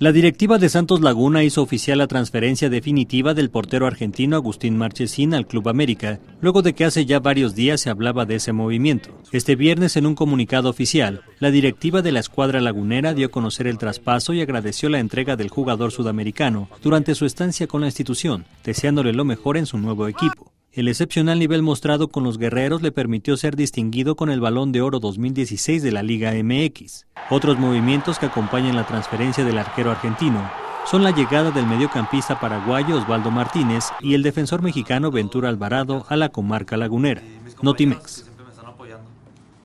La directiva de Santos Laguna hizo oficial la transferencia definitiva del portero argentino Agustín Marchesín al Club América, luego de que hace ya varios días se hablaba de ese movimiento. Este viernes, en un comunicado oficial, la directiva de la escuadra lagunera dio a conocer el traspaso y agradeció la entrega del jugador sudamericano durante su estancia con la institución, deseándole lo mejor en su nuevo equipo. El excepcional nivel mostrado con los guerreros le permitió ser distinguido con el Balón de Oro 2016 de la Liga MX. Otros movimientos que acompañan la transferencia del arquero argentino son la llegada del mediocampista paraguayo Osvaldo Martínez y el defensor mexicano Ventura Alvarado a la comarca lagunera. Notimex.